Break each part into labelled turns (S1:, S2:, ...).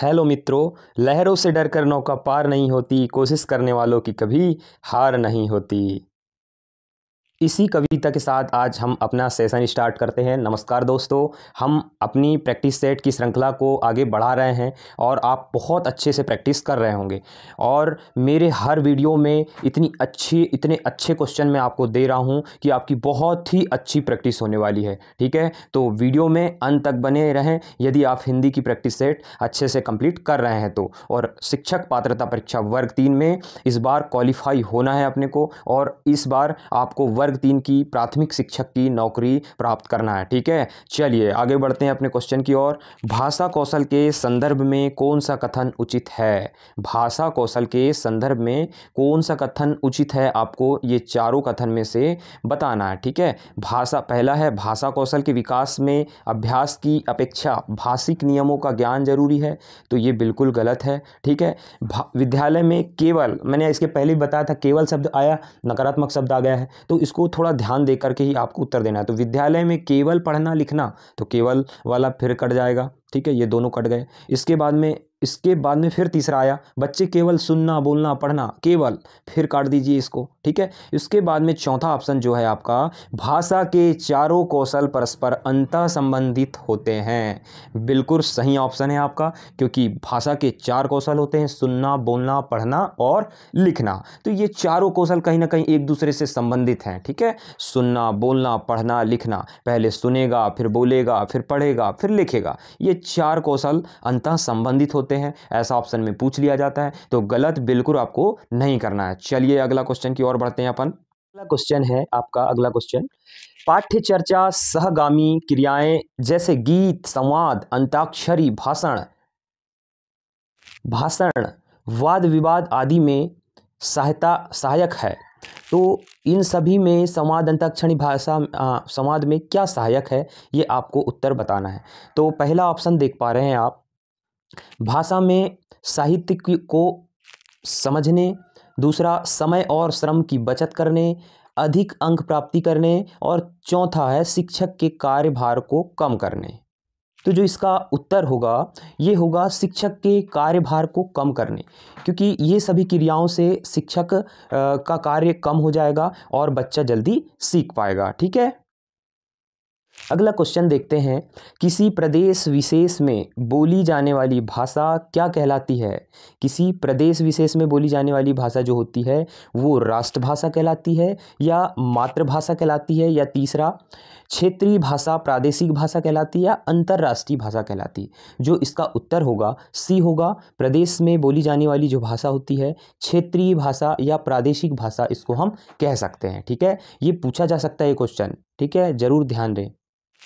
S1: hello मित्रों लहरों से डरकर नौका पार नहीं होती कोशिश करने वालों की कभी हार नहीं होती इसी कविता के साथ आज हम अपना सेशन स्टार्ट करते हैं नमस्कार दोस्तों हम अपनी प्रैक्टिस सेट की श्रृंखला को आगे बढ़ा रहे हैं और आप बहुत अच्छे से प्रैक्टिस कर रहे होंगे और मेरे हर वीडियो में इतनी अच्छी इतने अच्छे क्वेश्चन मैं आपको दे रहा हूं कि आपकी बहुत ही अच्छी प्रैक्टिस होने वाली है ठीक है तो वीडियो में अंत तक बने रहें यदि आप हिंदी की प्रैक्टिस सेट अच्छे से कम्प्लीट कर रहे हैं तो और शिक्षक पात्रता परीक्षा वर्ग तीन में इस बार क्वालिफाई होना है अपने को और इस बार आपको वर्ग वर्ग तीन की प्राथमिक शिक्षक की नौकरी प्राप्त करना है ठीक है चलिए आगे बढ़ते हैं अपने क्वेश्चन की ओर भाषा कौशल के संदर्भ में कौन सा कथन उचित है भाषा कौशल के संदर्भ में कौन सा कथन उचित है आपको ये चारों कथन में से बताना है ठीक है भाषा पहला है भाषा कौशल के विकास में अभ्यास की अपेक्षा भाषिक नियमों का ज्ञान जरूरी है तो ये बिल्कुल गलत है ठीक है विद्यालय में केवल मैंने इसके पहले बताया था केवल शब्द आया नकारात्मक शब्द आ गया है तो इसको इसको थोड़ा ध्यान दे करके ही आपको उत्तर देना है तो विद्यालय में केवल पढ़ना लिखना तो केवल वाला फिर कट जाएगा ठीक है ये दोनों कट गए इसके बाद में इसके बाद में फिर तीसरा आया बच्चे केवल सुनना बोलना पढ़ना केवल फिर काट दीजिए इसको ठीक है इसके बाद में चौथा ऑप्शन जो है आपका भाषा के चारों कौशल परस्पर अंत संबंधित होते हैं बिल्कुल सही ऑप्शन है आपका क्योंकि भाषा के चार कौशल होते हैं सुनना बोलना पढ़ना और लिखना तो ये चारों कौशल कहीं ना कहीं एक दूसरे से संबंधित हैं ठीक है सुनना बोलना पढ़ना लिखना पहले सुनेगा फिर बोलेगा फिर पढ़ेगा फिर लिखेगा ये चार कौशल अंतः संबंधित होते हैं ऐसा ऑप्शन में पूछ लिया जाता है तो गलत बिल्कुल आपको नहीं करना है चलिए अगला क्वेश्चन की ओर बढ़ते हैं अपन अगला क्वेश्चन है आपका अगला क्वेश्चन पाठ्य चर्चा सहगामी क्रियाएं जैसे गीत संवाद अंताक्षरी भाषण भाषण वाद विवाद आदि में सहायता सहायक है तो इन सभी में संवाद अंताक्षरी भाषा संवाद में क्या सहायक है ये आपको उत्तर बताना है तो पहला ऑप्शन देख पा रहे हैं आप भाषा में साहित्य को समझने दूसरा समय और श्रम की बचत करने अधिक अंक प्राप्ति करने और चौथा है शिक्षक के कार्यभार को कम करने तो जो इसका उत्तर होगा ये होगा शिक्षक के कार्यभार को कम करने क्योंकि ये सभी क्रियाओं से शिक्षक का कार्य कम हो जाएगा और बच्चा जल्दी सीख पाएगा ठीक है अगला क्वेश्चन देखते हैं किसी प्रदेश विशेष में बोली जाने वाली भाषा क्या कहलाती है किसी प्रदेश विशेष में बोली जाने वाली भाषा जो होती है वो राष्ट्रभाषा कहलाती है या मातृभाषा कहलाती है या तीसरा क्षेत्रीय भाषा प्रादेशिक भाषा कहलाती है या अंतर्राष्ट्रीय भाषा कहलाती है जो इसका उत्तर होगा सी होगा प्रदेश में बोली जाने वाली जो भाषा होती है क्षेत्रीय भाषा या प्रादेशिक भाषा इसको हम कह सकते हैं ठीक है ये पूछा जा सकता है ये क्वेश्चन ठीक है ज़रूर ध्यान दें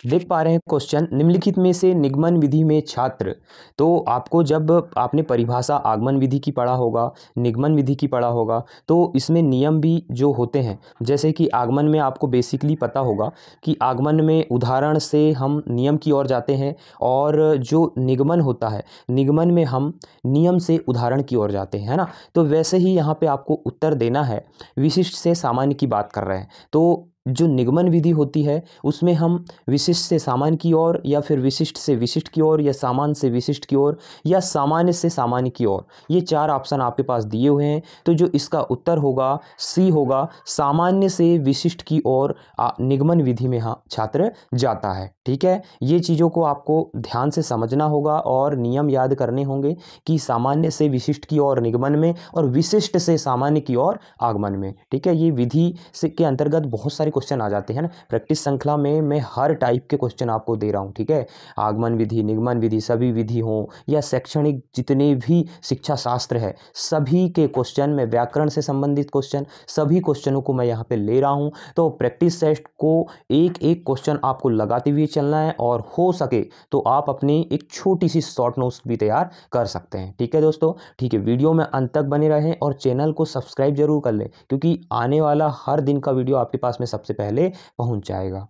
S1: देख पा रहे हैं क्वेश्चन निम्नलिखित में से निगमन विधि में छात्र तो आपको जब आपने परिभाषा आगमन विधि की पढ़ा होगा निगमन विधि की पढ़ा होगा तो इसमें नियम भी जो होते हैं जैसे कि आगमन में आपको बेसिकली पता होगा कि आगमन में उदाहरण से हम नियम की ओर जाते हैं और जो निगमन होता है निगमन में हम नियम से उदाहरण की ओर जाते हैं है ना तो वैसे ही यहाँ पर आपको उत्तर देना है विशिष्ट से सामान्य की बात कर रहे हैं तो जो निगमन विधि होती है उसमें हम विशिष्ट से सामान्य की ओर या फिर विशिष्ट से विशिष्ट की ओर या सामान्य से विशिष्ट की ओर या सामान्य से सामान्य की ओर ये चार ऑप्शन आपके पास दिए हुए हैं तो जो इसका उत्तर होगा सी होगा सामान्य से विशिष्ट की ओर निगमन विधि में हाँ छात्र जाता है ठीक है ये चीज़ों को आपको ध्यान से समझना होगा और नियम याद करने होंगे कि सामान्य से विशिष्ट की ओर निगमन में और विशिष्ट से सामान्य की ओर आगमन में ठीक है ये विधि से के अंतर्गत बहुत सारे सारे क्वेश्चन आ जाते हैं ना प्रैक्टिस श्रृंखला में मैं हर टाइप के क्वेश्चन आपको दे रहा हूँ ठीक है आगमन विधि निगमन विधि सभी विधि हो या शैक्षणिक जितने भी शिक्षा शास्त्र है सभी के क्वेश्चन में व्याकरण से संबंधित क्वेश्चन सभी क्वेश्चनों को मैं यहाँ पर ले रहा हूँ तो प्रैक्टिस सेट को एक एक क्वेश्चन आपको लगाते हुए चलना है और हो सके तो आप अपनी एक छोटी सी शॉर्ट नोट्स भी तैयार कर सकते हैं ठीक है दोस्तों ठीक है वीडियो में अंत तक बने रहें और चैनल को सब्सक्राइब जरूर कर लें क्योंकि आने वाला हर दिन का वीडियो आपके पास में सब सबसे पहले पहुंच जाएगा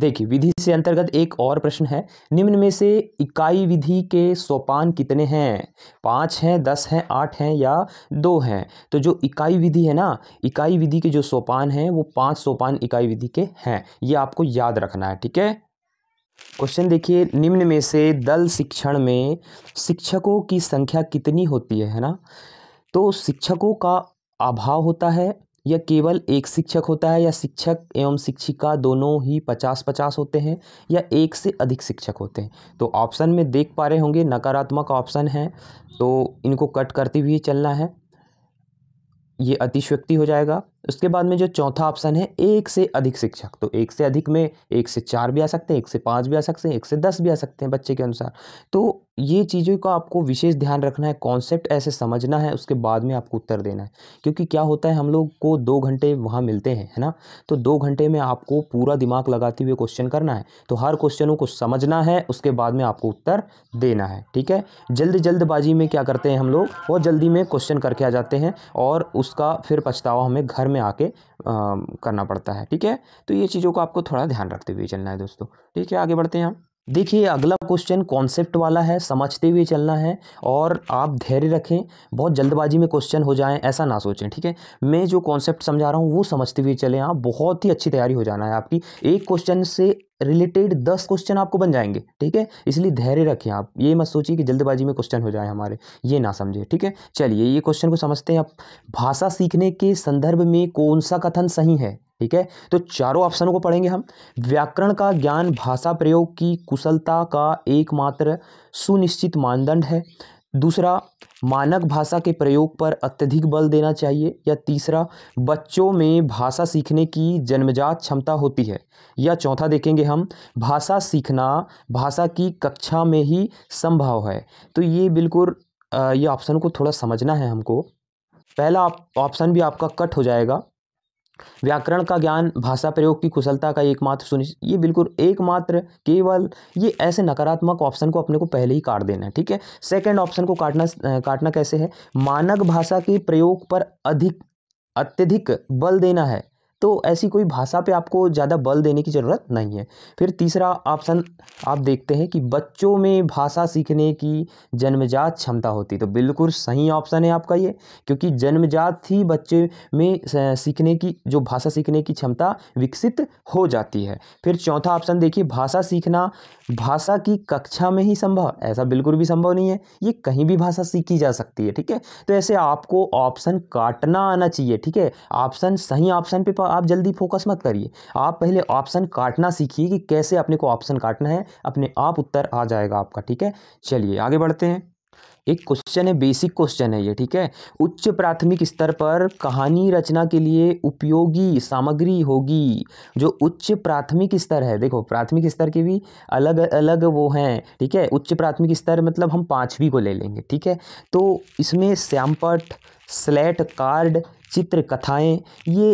S1: देखिए विधि से अंतर्गत एक और प्रश्न है निम्न में से इकाई विधि के सोपान कितने हैं पाँच हैं दस हैं आठ हैं या दो हैं तो जो इकाई विधि है ना इकाई विधि के जो सोपान हैं वो पांच सोपान इकाई विधि के हैं ये आपको याद रखना है ठीक है क्वेश्चन देखिए निम्न में से दल शिक्षण में शिक्षकों की संख्या कितनी होती है है ना तो शिक्षकों का अभाव होता है यह केवल एक शिक्षक होता है या शिक्षक एवं शिक्षिका दोनों ही पचास पचास होते हैं या एक से अधिक शिक्षक होते हैं तो ऑप्शन में देख पा रहे होंगे नकारात्मक ऑप्शन है तो इनको कट करते हुए चलना है ये अतिशयोक्ति हो जाएगा उसके बाद में जो चौथा ऑप्शन है एक से अधिक शिक्षक तो एक से अधिक में एक से चार भी आ सकते हैं एक से पाँच भी आ सकते हैं एक से दस भी आ सकते हैं बच्चे के अनुसार तो ये चीज़ों का आपको विशेष ध्यान रखना है कॉन्सेप्ट ऐसे समझना है उसके बाद में आपको उत्तर देना है क्योंकि क्या होता है हम लोग को दो घंटे वहाँ मिलते हैं है ना तो दो घंटे में आपको पूरा दिमाग लगाते हुए क्वेश्चन करना है तो हर क्वेश्चनों को समझना है उसके बाद में आपको उत्तर देना है ठीक है जल्द जल्दबाजी में क्या करते हैं हम लोग बहुत जल्दी में क्वेश्चन करके आ जाते हैं और उसका फिर पछतावा हमें घर में में आके करना पड़ता है ठीक है तो ये चीज़ों को आपको थोड़ा ध्यान रखते हुए चलना है दोस्तों ठीक है आगे बढ़ते हैं हम देखिए अगला क्वेश्चन कॉन्सेप्ट वाला है समझते हुए चलना है और आप धैर्य रखें बहुत जल्दबाजी में क्वेश्चन हो जाए ऐसा ना सोचें ठीक है मैं जो कॉन्सेप्ट समझा रहा हूँ वो समझते हुए चलें आप बहुत ही अच्छी तैयारी हो जाना है आपकी एक क्वेश्चन से रिलेटेड दस क्वेश्चन आपको बन जाएंगे ठीक है इसलिए धैर्य रखें आप ये मत सोचिए कि जल्दबाजी में क्वेश्चन हो जाए हमारे ये ना समझे ठीक है चलिए ये क्वेश्चन को समझते हैं आप भाषा सीखने के संदर्भ में कौन सा कथन सही है ठीक है तो चारों ऑप्शनों को पढ़ेंगे हम व्याकरण का ज्ञान भाषा प्रयोग की कुशलता का एकमात्र सुनिश्चित मानदंड है दूसरा मानक भाषा के प्रयोग पर अत्यधिक बल देना चाहिए या तीसरा बच्चों में भाषा सीखने की जन्मजात क्षमता होती है या चौथा देखेंगे हम भाषा सीखना भाषा की कक्षा में ही संभव है तो ये बिल्कुल ये ऑप्शन को थोड़ा समझना है हमको पहला ऑप्शन भी आपका कट हो जाएगा व्याकरण का ज्ञान भाषा प्रयोग की कुशलता का एकमात्र सुनिश्चित ये बिल्कुल एकमात्र केवल ये ऐसे नकारात्मक ऑप्शन को अपने को पहले ही काट देना है ठीक है सेकंड ऑप्शन को काटना काटना कैसे है मानक भाषा के प्रयोग पर अधिक अत्यधिक बल देना है तो ऐसी कोई भाषा पे आपको ज़्यादा बल देने की ज़रूरत नहीं है फिर तीसरा ऑप्शन आप देखते हैं कि बच्चों में भाषा सीखने की जन्मजात क्षमता होती तो बिल्कुल सही ऑप्शन है आपका ये क्योंकि जन्मजात ही बच्चे में सीखने की जो भाषा सीखने की क्षमता विकसित हो जाती है फिर चौथा ऑप्शन देखिए भाषा सीखना भाषा की कक्षा में ही संभव ऐसा बिल्कुल भी संभव नहीं है ये कहीं भी भाषा सीखी जा सकती है ठीक है तो ऐसे आपको ऑप्शन काटना आना चाहिए ठीक है ऑप्शन सही ऑप्शन पे आप जल्दी फोकस मत करिए आप पहले ऑप्शन काटना सीखिए कि कैसे अपने को ऑप्शन काटना है अपने आप उत्तर आ जाएगा आपका ठीक है चलिए आगे बढ़ते हैं एक क्वेश्चन है बेसिक क्वेश्चन है ये ठीक है उच्च प्राथमिक स्तर पर कहानी रचना के लिए उपयोगी सामग्री होगी जो उच्च प्राथमिक स्तर है देखो प्राथमिक स्तर के भी अलग अलग वो हैं ठीक है उच्च प्राथमिक स्तर मतलब हम पाँचवीं को ले लेंगे ठीक है तो इसमें श्यामपट स्लेट कार्ड चित्र कथाएं ये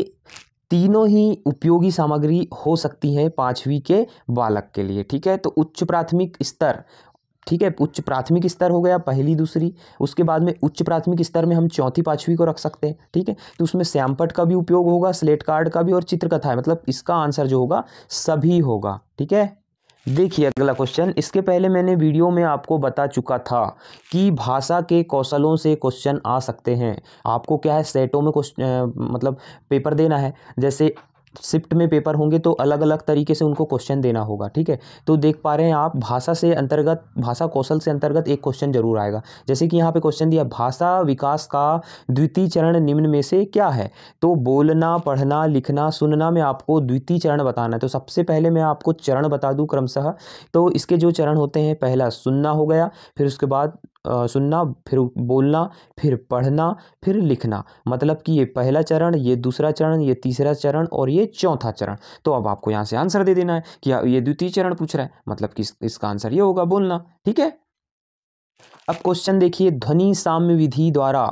S1: तीनों ही उपयोगी सामग्री हो सकती हैं पाँचवीं के बालक के लिए ठीक है तो उच्च प्राथमिक स्तर ठीक है उच्च प्राथमिक स्तर हो गया पहली दूसरी उसके बाद में उच्च प्राथमिक स्तर में हम चौथी पाँचवीं को रख सकते हैं ठीक है तो उसमें सैम्पट का भी उपयोग होगा स्लेट कार्ड का भी और चित्रकथा है मतलब इसका आंसर जो होगा सभी होगा ठीक है देखिए अगला क्वेश्चन इसके पहले मैंने वीडियो में आपको बता चुका था कि भाषा के कौशलों से क्वेश्चन आ सकते हैं आपको क्या है सेटों में क्वेश्चन मतलब पेपर देना है जैसे शिफ्ट में पेपर होंगे तो अलग अलग तरीके से उनको क्वेश्चन देना होगा ठीक है तो देख पा रहे हैं आप भाषा से अंतर्गत भाषा कौशल से अंतर्गत एक क्वेश्चन जरूर आएगा जैसे कि यहाँ पे क्वेश्चन दिया भाषा विकास का द्वितीय चरण निम्न में से क्या है तो बोलना पढ़ना लिखना सुनना में आपको द्वितीय चरण बताना है तो सबसे पहले मैं आपको चरण बता दूँ क्रमशः तो इसके जो चरण होते हैं पहला सुनना हो गया फिर उसके बाद सुनना फिर बोलना फिर पढ़ना फिर लिखना मतलब कि ये पहला चरण ये दूसरा चरण ये तीसरा चरण और ये चौथा चरण तो अब आपको यहाँ से आंसर दे देना है कि ये द्वितीय चरण पूछ रहा है मतलब कि इसका आंसर ये होगा बोलना ठीक है अब क्वेश्चन देखिए ध्वनि साम्य विधि द्वारा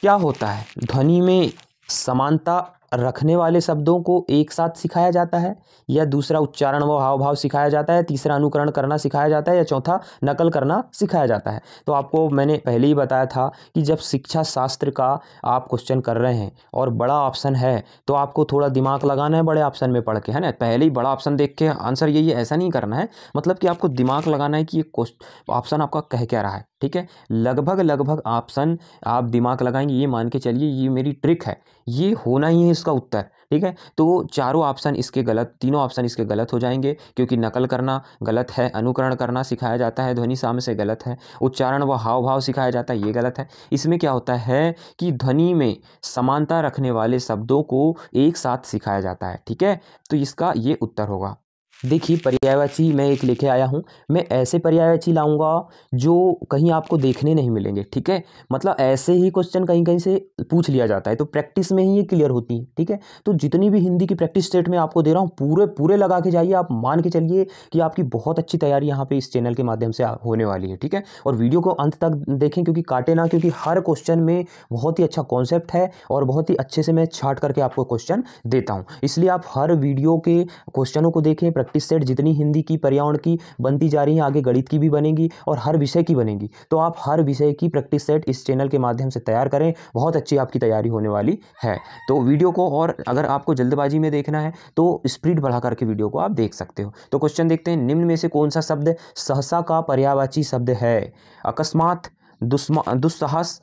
S1: क्या होता है ध्वनि में समानता रखने वाले शब्दों को एक साथ सिखाया जाता है या दूसरा उच्चारण व हाव भाव सिखाया जाता है तीसरा अनुकरण करना सिखाया जाता है या चौथा नकल करना सिखाया जाता है तो आपको मैंने पहले ही बताया था कि जब शिक्षा शास्त्र का आप क्वेश्चन कर रहे हैं और बड़ा ऑप्शन है तो आपको थोड़ा दिमाग लगाना है बड़े ऑप्शन में पढ़ के है ना पहले ही बड़ा ऑप्शन देख के आंसर यही ऐसा नहीं करना है मतलब कि आपको दिमाग लगाना है कि ये ऑप्शन आपका कह क्या रहा है ठीक है लगभग लगभग ऑप्शन आप दिमाग लगाएंगे ये मान के चलिए ये मेरी ट्रिक है ये होना ही है इसका उत्तर ठीक है तो चारों ऑप्शन इसके गलत तीनों ऑप्शन इसके गलत हो जाएंगे क्योंकि नकल करना गलत है अनुकरण करना सिखाया जाता है ध्वनि साम से गलत है उच्चारण व हाव भाव सिखाया जाता है ये गलत है इसमें क्या होता है कि ध्वनि में समानता रखने वाले शब्दों को एक साथ सिखाया जाता है ठीक है तो इसका ये उत्तर होगा देखिए पर्यायवाची मैं एक लेके आया हूँ मैं ऐसे पर्यायवाची लाऊंगा जो कहीं आपको देखने नहीं मिलेंगे ठीक है मतलब ऐसे ही क्वेश्चन कहीं कहीं से पूछ लिया जाता है तो प्रैक्टिस में ही ये क्लियर होती है ठीक है तो जितनी भी हिंदी की प्रैक्टिस सेट में आपको दे रहा हूँ पूरे पूरे लगा के जाइए आप मान के चलिए कि आपकी बहुत अच्छी तैयारी यहाँ पर इस चैनल के माध्यम से होने वाली है ठीक है और वीडियो को अंत तक देखें क्योंकि काटे ना क्योंकि हर क्वेश्चन में बहुत ही अच्छा कॉन्सेप्ट है और बहुत ही अच्छे से मैं छाट करके आपको क्वेश्चन देता हूँ इसलिए आप हर वीडियो के क्वेश्चनों को देखें प्रैक्टिस सेट जितनी हिंदी की पर्यावरण की बनती जा रही है आगे गणित की भी बनेगी और हर विषय की बनेगी तो आप हर विषय की प्रैक्टिस सेट इस चैनल के माध्यम से तैयार करें बहुत अच्छी आपकी तैयारी होने वाली है तो वीडियो को और अगर आपको जल्दबाजी में देखना है तो स्पीड बढ़ा करके वीडियो को आप देख सकते हो तो क्वेश्चन देखते हैं निम्न में से कौन सा शब्द सहसा का पर्यावाची शब्द है अकस्मात दुस्साहस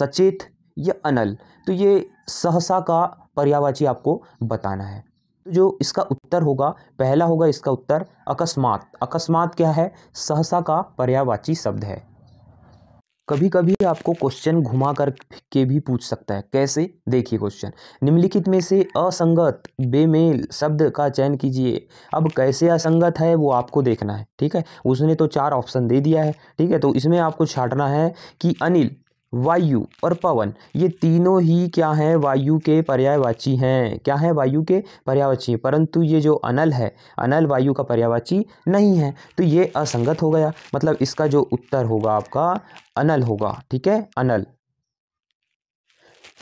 S1: सचेत या अनल तो ये सहसा का पर्यावाची आपको बताना है जो इसका उत्तर होगा पहला होगा इसका उत्तर अकस्मात अकस्मात क्या है सहसा का पर्यावाची शब्द है कभी कभी आपको क्वेश्चन घुमा कर के भी पूछ सकता है कैसे देखिए क्वेश्चन निम्नलिखित में से असंगत बेमेल शब्द का चयन कीजिए अब कैसे असंगत है वो आपको देखना है ठीक है उसने तो चार ऑप्शन दे दिया है ठीक है तो इसमें आपको छाटना है कि अनिल वायु और पवन ये तीनों ही क्या हैं वायु के पर्यायवाची हैं क्या है वायु के पर्यायवाची परंतु ये जो अनल है अनल वायु का पर्यायवाची नहीं है तो ये असंगत हो गया मतलब इसका जो उत्तर होगा आपका अनल होगा ठीक है अनल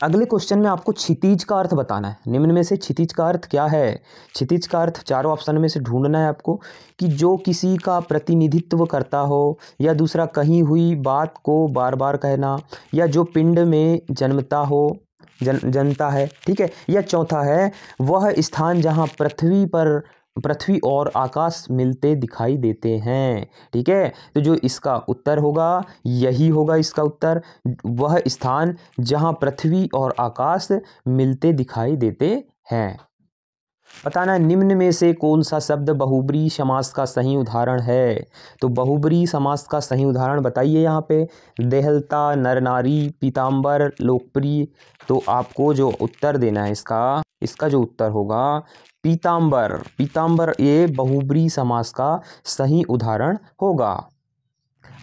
S1: अगले क्वेश्चन में आपको क्षितिज का अर्थ बताना है निम्न में से क्षितिज का अर्थ क्या है क्षितिज का अर्थ चारों ऑप्शन में से ढूंढना है आपको कि जो किसी का प्रतिनिधित्व करता हो या दूसरा कहीं हुई बात को बार बार कहना या जो पिंड में जन्मता हो जन जनता है ठीक है या चौथा है वह स्थान जहाँ पृथ्वी पर पृथ्वी और आकाश मिलते दिखाई देते हैं ठीक है तो जो इसका उत्तर होगा यही होगा इसका उत्तर वह स्थान जहाँ पृथ्वी और आकाश मिलते दिखाई देते हैं बताना निम्न में से कौन सा शब्द बहुबरी समास का सही उदाहरण है तो बहुबरी समास का सही उदाहरण बताइए यहाँ पे देहलता नरनारी पीताम्बर लोकप्रिय तो आपको जो उत्तर देना है इसका इसका जो उत्तर होगा पीताम्बर पीताम्बर ये बहुबरी समास का सही उदाहरण होगा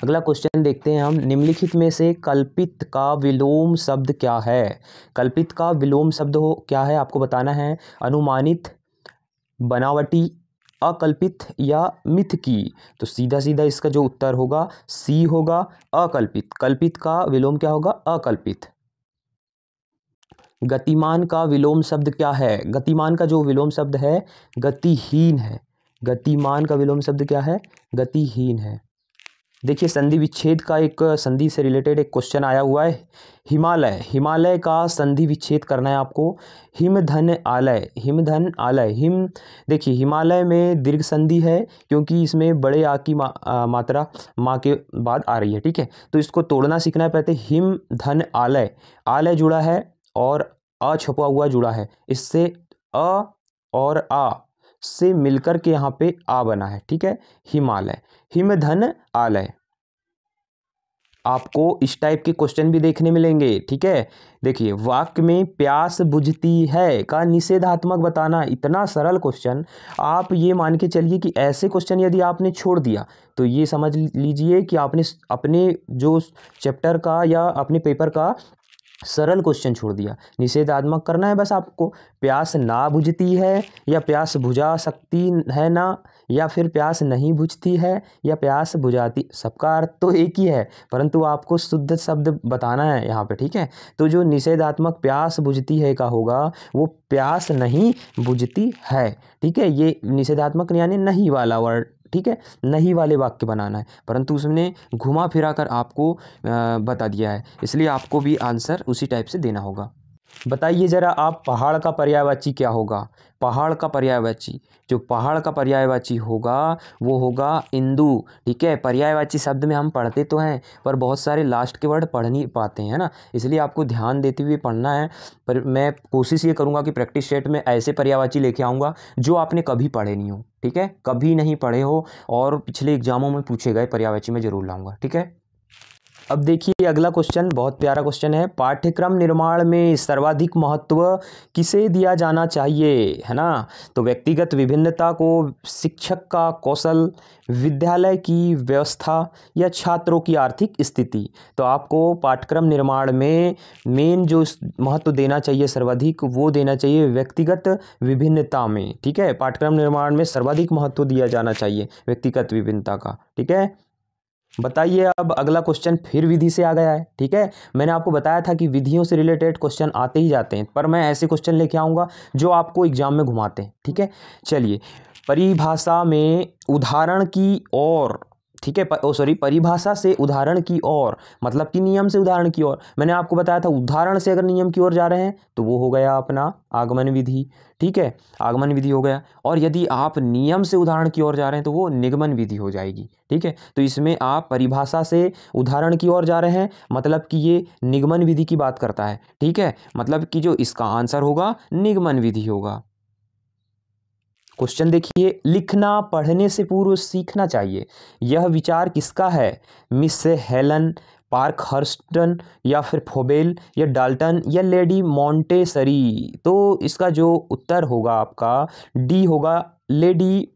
S1: अगला क्वेश्चन देखते हैं हम निम्नलिखित में से कल्पित का विलोम शब्द क्या है कल्पित का विलोम शब्द हो क्या है आपको बताना है अनुमानित बनावटी अकल्पित या मिथ की तो सीधा सीधा इसका जो उत्तर होगा सी होगा अकल्पित कल्पित का विलोम क्या होगा अकल्पित गतिमान का विलोम शब्द क्या है गतिमान का जो विलोम शब्द है गतिहीन है गतिमान का विलोम शब्द क्या है गतिहीन है देखिए संधि विच्छेद का एक संधि से रिलेटेड एक क्वेश्चन आया हुआ है हिमालय हिमालय का संधि विच्छेद करना है आपको हिमधन आलय हिमधन आलय हिम देखिए हिमालय में दीर्घ संधि है क्योंकि इसमें बड़े आ की मा, आ, मात्रा माँ के बाद आ रही है ठीक है तो इसको तोड़ना सीखना है पहले हिम धन आलय आलय जुड़ा है और अ छपा हुआ जुड़ा है इससे अ और आ से मिलकर के यहाँ पे आ बना है ठीक है हिमालय हिमधन आलय आपको इस टाइप के क्वेश्चन भी देखने मिलेंगे ठीक है देखिए वाक्य में प्यास बुझती है का निषेधात्मक बताना इतना सरल क्वेश्चन आप ये मान के चलिए कि ऐसे क्वेश्चन यदि आपने छोड़ दिया तो ये समझ लीजिए कि आपने अपने जो चैप्टर का या अपने पेपर का सरल क्वेश्चन छोड़ दिया निषेधात्मक करना है बस आपको प्यास ना बुझती है या प्यास बुझा सकती है ना या फिर प्यास नहीं बुझती है या प्यास बुझाती सबका अर्थ तो एक ही है परंतु आपको शुद्ध शब्द बताना है यहाँ पे ठीक है तो जो निषेधात्मक प्यास बुझती है का होगा वो प्यास नहीं बुझती है ठीक है ये निषेधात्मक यानी नहीं वाला वर्ड ठीक है नहीं वाले वाक्य बनाना है परंतु उसने घुमा फिरा कर आपको बता दिया है इसलिए आपको भी आंसर उसी टाइप से देना होगा बताइए ज़रा आप पहाड़ का पर्यायवाची क्या होगा पहाड़ का पर्यायवाची जो पहाड़ का पर्यायवाची होगा वो होगा इंदु ठीक है पर्यायवाची शब्द में हम पढ़ते तो हैं पर बहुत सारे लास्ट के वर्ड पढ़ नहीं पाते हैं ना इसलिए आपको ध्यान देते हुए पढ़ना है पर मैं कोशिश ये करूँगा कि प्रैक्टिस सेट में ऐसे पर्यायवाची लेके आऊँगा जो आपने कभी पढ़े नहीं हो ठीक है कभी नहीं पढ़े हो और पिछले एग्जामों में पूछे गए पर्यायवाची में ज़रूर लाऊँगा ठीक है अब देखिए अगला क्वेश्चन बहुत प्यारा क्वेश्चन है पाठ्यक्रम निर्माण में सर्वाधिक महत्व किसे दिया जाना चाहिए है ना तो व्यक्तिगत विभिन्नता को शिक्षक का कौशल विद्यालय की व्यवस्था या छात्रों की आर्थिक स्थिति तो आपको पाठ्यक्रम निर्माण में मेन जो महत्व देना चाहिए सर्वाधिक वो देना चाहिए व्यक्तिगत विभिन्नता में ठीक है पाठ्यक्रम निर्माण में सर्वाधिक महत्व दिया जाना चाहिए व्यक्तिगत विभिन्नता का ठीक है बताइए अब अगला क्वेश्चन फिर विधि से आ गया है ठीक है मैंने आपको बताया था कि विधियों से रिलेटेड क्वेश्चन आते ही जाते हैं पर मैं ऐसे क्वेश्चन लेके आऊँगा जो आपको एग्जाम में घुमाते हैं ठीक है चलिए परिभाषा में उदाहरण की और ठीक है ओ सॉरी परिभाषा से उदाहरण की ओर मतलब कि नियम से उदाहरण की ओर मैंने आपको बताया था उदाहरण से अगर नियम की ओर जा रहे हैं तो वो हो गया अपना आगमन विधि ठीक है आगमन विधि हो गया और यदि आप नियम से उदाहरण की ओर जा रहे हैं तो वो निगमन विधि हो जाएगी ठीक है तो इसमें आप परिभाषा से उदाहरण की ओर जा रहे हैं मतलब कि ये निगमन विधि की बात करता है ठीक है मतलब कि जो इसका आंसर होगा निगमन विधि होगा क्वेश्चन देखिए लिखना पढ़ने से पूर्व सीखना चाहिए यह विचार किसका है मिस से हेलन पार्क हर्स्टन या फिर फोबेल या डाल्टन या लेडी मॉन्टेसरी तो इसका जो उत्तर होगा आपका डी होगा लेडी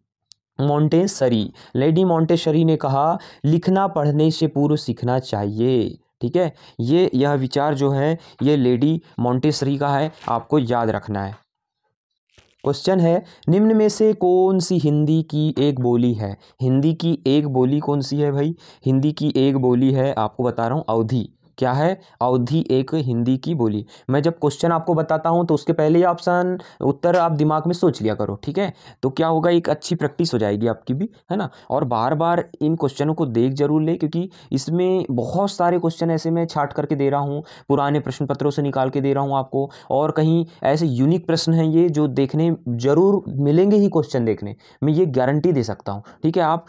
S1: मॉन्टेसरी लेडी मॉन्टेसरी ने कहा लिखना पढ़ने से पूर्व सीखना चाहिए ठीक है ये यह विचार जो है ये लेडी मॉन्टेसरी का है आपको याद रखना है क्वेश्चन है निम्न में से कौन सी हिंदी की एक बोली है हिंदी की एक बोली कौन सी है भाई हिंदी की एक बोली है आपको बता रहा हूँ अवधी क्या है अवधि एक हिंदी की बोली मैं जब क्वेश्चन आपको बताता हूँ तो उसके पहले ही ऑप्शन उत्तर आप दिमाग में सोच लिया करो ठीक है तो क्या होगा एक अच्छी प्रैक्टिस हो जाएगी आपकी भी है ना और बार बार इन क्वेश्चनों को देख जरूर ले क्योंकि इसमें बहुत सारे क्वेश्चन ऐसे मैं छाट करके दे रहा हूँ पुराने प्रश्न पत्रों से निकाल के दे रहा हूँ आपको और कहीं ऐसे यूनिक प्रश्न हैं ये जो देखने जरूर मिलेंगे ही क्वेश्चन देखने मैं ये गारंटी दे सकता हूँ ठीक है आप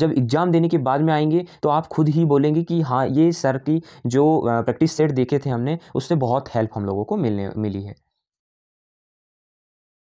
S1: जब एग्ज़ाम देने के बाद में आएंगे तो आप खुद ही बोलेंगे कि हाँ ये सर की जो जो प्रैक्टिस सेट देखे थे हमने उससे बहुत हेल्प हम लोगों को मिलने मिली है